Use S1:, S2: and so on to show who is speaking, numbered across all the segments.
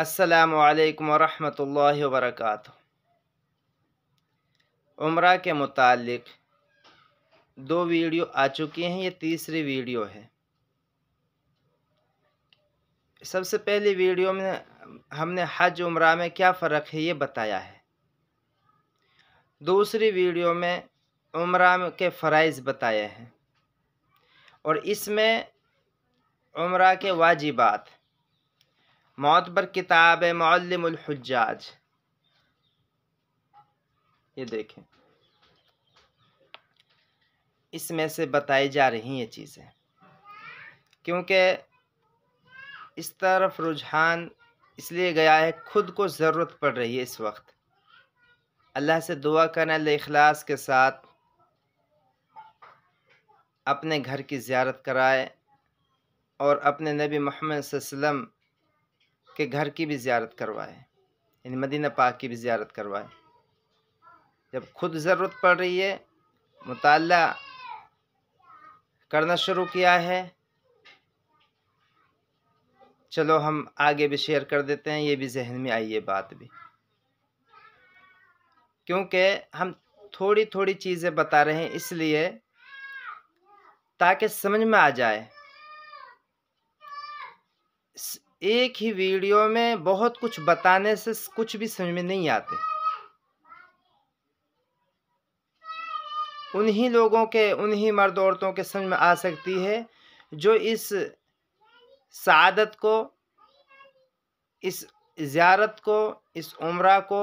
S1: असलकम वरहमल वरक उम्र के मुतालिक दो वीडियो आ चुकी हैं ये तीसरी वीडियो है सबसे पहली वीडियो में हमने हज उम्र में क्या फ़र्क है ये बताया है दूसरी वीडियो में उम्र के फ़राइज बताए हैं और इसमें उम्र के वाजिबात मोतबर किताब है मौलमजाज ये देखें इसमें से बताई जा रही हैं चीज़ें क्योंकि इस तरफ रुझान इसलिए गया है खुद को ज़रूरत पड़ रही है इस वक्त अल्लाह से दुआ करना लखलास के साथ अपने घर की ज़्यारत कराए और अपने नबी मोहम्मद के घर की भी ज़्यारत करवाए यानी मदीना पाक की भी ज़्यारत करवाए जब खुद ज़रूरत पड़ रही है मुताल करना शुरू किया है चलो हम आगे भी शेयर कर देते हैं ये भी जहन में आई ये बात भी क्योंकि हम थोड़ी थोड़ी चीज़ें बता रहे हैं इसलिए ताकि समझ में आ जाए एक ही वीडियो में बहुत कुछ बताने से कुछ भी समझ में नहीं आते उन्हीं लोगों के उन्हीं मर्द औरतों के समझ में आ सकती है जो इस सदत को इस ज़्यारत को इस उम्र को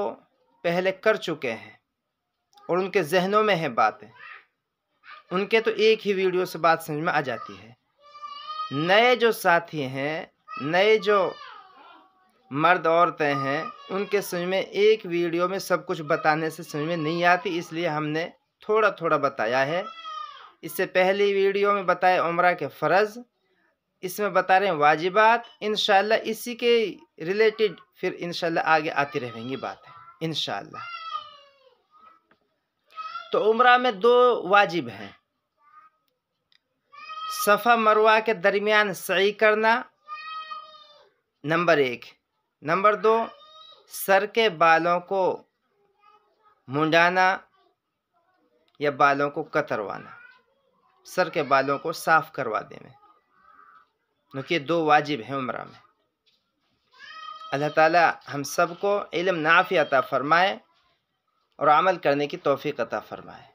S1: पहले कर चुके हैं और उनके जहनों में है बातें उनके तो एक ही वीडियो से बात समझ में आ जाती है नए जो साथी हैं नए जो मर्द औरतें हैं उनके समझ में एक वीडियो में सब कुछ बताने से समझ में नहीं आती इसलिए हमने थोड़ा थोड़ा बताया है इससे पहले वीडियो में बताए उम्र के फ़र्ज़ इसमें बता रहे हैं वाजिबात इन इसी के रिलेटेड फिर इन आगे आती रहेंगी बातें इन तो उम्र में दो वाजिब हैं सफ़ा मरवा के दरमियान सही करना नंबर एक नंबर दो सर के बालों को मुंडाना या बालों को कतरवाना सर के बालों को साफ़ करवा देने क्योंकि ये दो वाजिब हैं उम्र में अल्लाह ताला हम सबको इल्म नाफ़ी अता फ़रमाए और अमल करने की तोफ़ी अता फ़रमाए